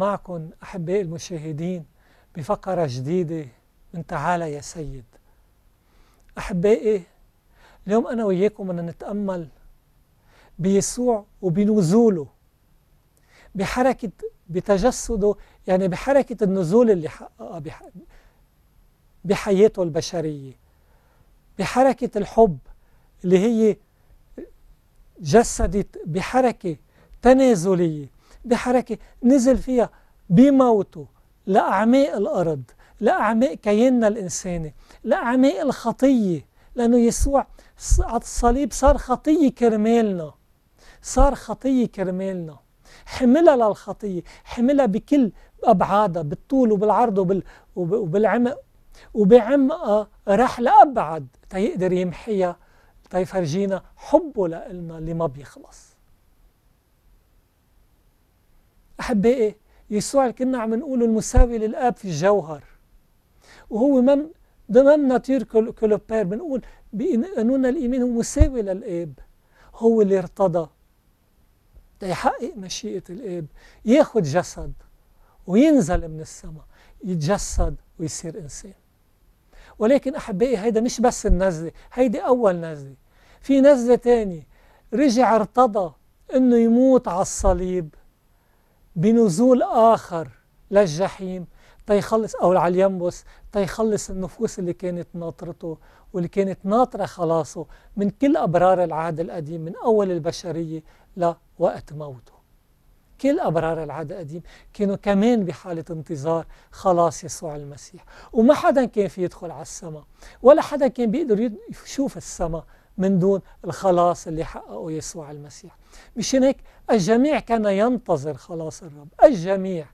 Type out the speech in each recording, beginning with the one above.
معكم أحبائي المشاهدين بفقرة جديدة من تعالى يا سيد أحبائي اليوم أنا وياكم بدنا نتأمل بيسوع وبنزوله بحركة بتجسده يعني بحركة النزول اللي حققها آه، بح... بحياته البشرية بحركة الحب اللي هي جسدت بحركة تنازلية بحركة نزل فيها بموته لأعماق الأرض لأعماق كياننا الإنساني لأعماق الخطية لأنه يسوع على الصليب صار خطية كرمالنا صار خطية كرمالنا حملها للخطية حملها بكل أبعادها بالطول وبالعرض وبال... وبالعمق وبعمقها آه، راح لأبعد تيقدر يمحيها تيفرجينا حبه لنا اللي ما بيخلص أحبائي يسوع كنا عم نقوله المساوي للآب في الجوهر وهو من ضمن نطير كلوبير بنقول بقانون الإيمان هو مساوي للآب هو اللي ارتضى ليحقق مشيئة الآب ياخد جسد وينزل من السماء يتجسد ويصير إنسان ولكن أحبائي هيدا مش بس النزلة هيدي أول نزلة في نزلة تانية رجع ارتضى أنه يموت على الصليب بنزول آخر للجحيم تيخلص أو على اليمبس تيخلص النفوس اللي كانت ناطرته واللي كانت ناطرة خلاصه من كل أبرار العهد القديم من أول البشرية لوقت موته كل أبرار العهد القديم كانوا كمان بحالة انتظار خلاص يسوع المسيح وما حدا كان في يدخل على السماء ولا حدا كان بيقدر يشوف السماء من دون الخلاص اللي حققه يسوع المسيح مشان هيك الجميع كان ينتظر خلاص الرب الجميع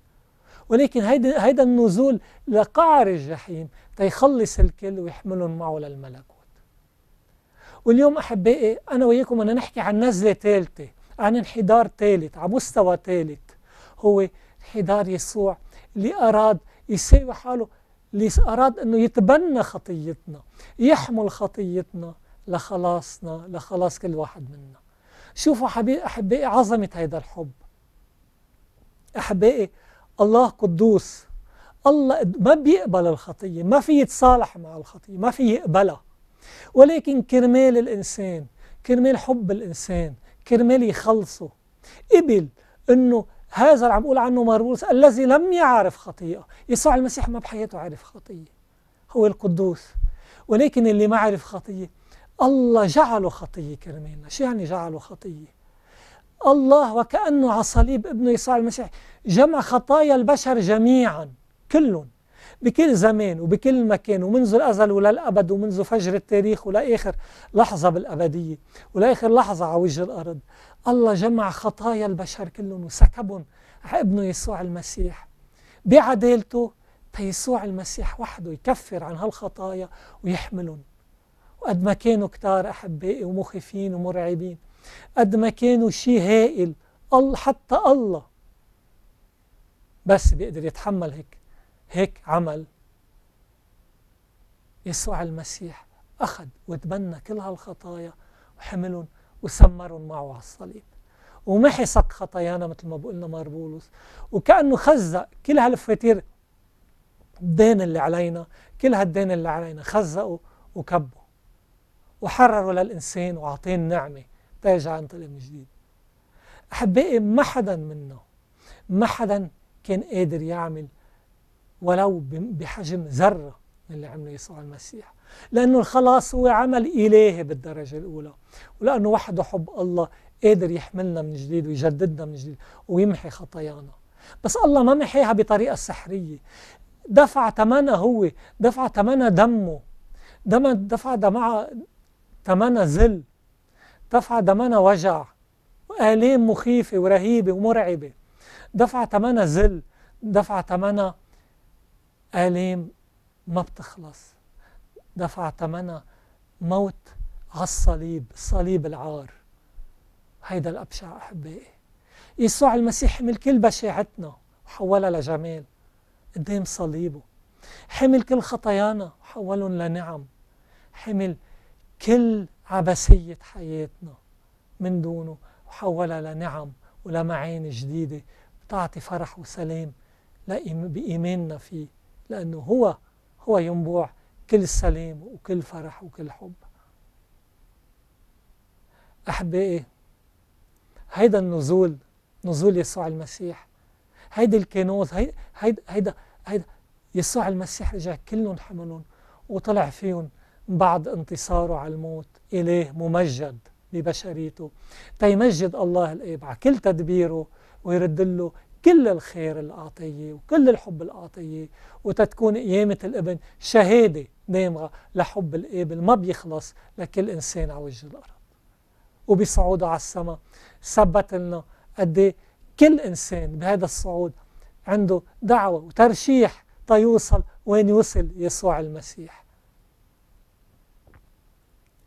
ولكن هيدا, هيدا النزول لقعر الجحيم تيخلص الكل ويحملهم معه للملكوت واليوم أحبائي أنا وياكم بدنا نحكي عن نزلة ثالثة عن انحدار ثالث على مستوى ثالث هو انحدار يسوع اللي أراد يساوي حاله اللي أراد أنه يتبنى خطيتنا يحمل خطيتنا لخلاصنا لخلاص كل واحد منا شوفوا حبيب أحبائي عظمة هيدا الحب أحبائي الله قدوس الله ما بيقبل الخطية ما في يتصالح مع الخطية ما في يقبلها ولكن كرمال الإنسان كرمال حب الإنسان كرمال يخلصه قبل أنه هذا اللي عم بقول عنه مرموس الذي لم يعرف خطيئة يسوع المسيح ما بحياته عرف خطية هو القدوس ولكن اللي ما عرف خطية الله جعله خطية كرمالنا شو يعني جعله خطية الله وكأنه على صليب ابنه يسوع المسيح جمع خطايا البشر جميعا كلهم بكل زمان وبكل مكان ومنذ الأزل وللأبد ومنذ فجر التاريخ ولآخر لحظة بالأبدية ولآخر لحظة على وجه الأرض الله جمع خطايا البشر كلهم وسكبهم على ابنه يسوع المسيح بعدالته يسوع المسيح وحده يكفر عن هالخطايا ويحملهم قد ما كانوا كتار أحبائي ومخيفين ومرعبين قد ما كانوا شيء هائل الله حتى الله بس بيقدر يتحمل هيك هيك عمل يسوع المسيح أخذ وتبنى كل هالخطايا وحملهم وسمرهم معه على الصليب ومحي سق خطايانا مثل ما بقولنا مار بولس وكأنه خزق كل هالفواتير الدين اللي علينا كل هالدين اللي علينا خزقوا وكبوا وحرروا للإنسان وأعطيه النعمة ترجع ينطلق من جديد أحبائي ما حدا منا ما حدا كان قادر يعمل ولو بحجم ذرة من اللي عمله يسوع المسيح لأنه الخلاص هو عمل إلهي بالدرجة الأولى ولأنه وحده حب الله قادر يحملنا من جديد ويجددنا من جديد ويمحي خطايانا بس الله ما محيها بطريقة سحرية دفع ثمنها هو دفع ثمنها دمه دفع دمعه ضمنها ذل دفع ضمنها وجع وآلام مخيفة ورهيبة ومرعبة دفع ثمنها ذل دفع ثمنها آلام ما بتخلص دفع ثمنها موت على الصليب صليب العار هيدا الأبشع أحبائي يسوع المسيح حمل كل بشاعتنا وحولها لجمال قدام صليبه حمل كل خطايانا وحولهم لنعم حمل كل عبثية حياتنا من دونه وحولها لنعم ولمعاني جديدة بتعطي فرح وسلام بإيماننا فيه لأنه هو هو ينبوع كل السلام وكل فرح وكل حب أحبائي هيدا النزول نزول يسوع المسيح هيدي الكنوز هيدا هيدا هيدا, هيدا يسوع المسيح رجع كلهم حملهم وطلع فيهم بعد انتصاره على الموت إليه ممجد ببشريته تيمجد الله الآب على كل تدبيره ويرد له كل الخير العطية وكل الحب العطية وتتكون قيامة الابن شهادة دامغة لحب الآب ما بيخلص لكل إنسان على وجه الأرض وبصعوده على السماء ثبت لنا قد إيه كل إنسان بهذا الصعود عنده دعوة وترشيح تيوصل وين يوصل يسوع المسيح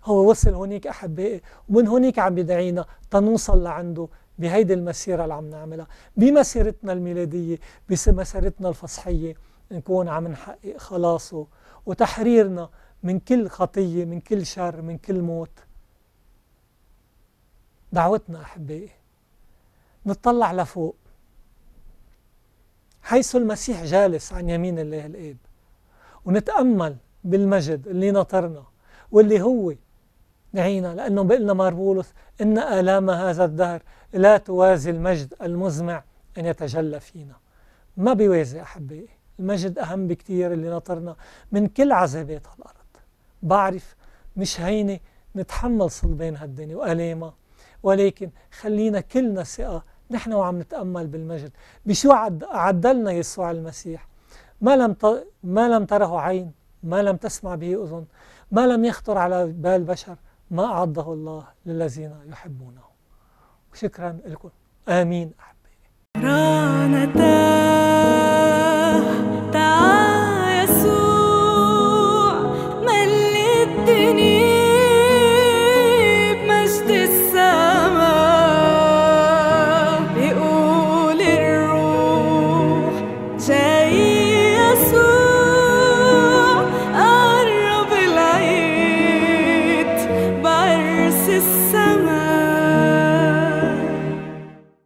هو وصل هونيك أحبائي ومن هونيك عم يدعينا تنوصل لعنده بهيدي المسيرة اللي عم نعملها بمسيرتنا الميلادية بمسيرتنا الفصحية نكون عم نحقق خلاصه وتحريرنا من كل خطية من كل شر من كل موت دعوتنا أحبائي نطلع لفوق حيث المسيح جالس عن يمين الله الآب ونتأمل بالمجد اللي ناطرنا واللي هو دعينا لأنه مار بولس إن آلام هذا الدهر لا توازي المجد المزمع أن يتجلى فينا ما بيوازي أحبائي المجد أهم بكتير اللي ناطرنا من كل عذابات على الأرض بعرف مش هينة نتحمل صلبين هالدنيا وآلامها ولكن خلينا كلنا ثقة نحن وعم نتأمل بالمجد بشو عد... عدلنا يسوع المسيح ما لم, ت... ما لم تره عين ما لم تسمع به أذن ما لم يخطر على بال بشر ما أعده الله للذين يحبونه وشكرا لكم آمين أحبائي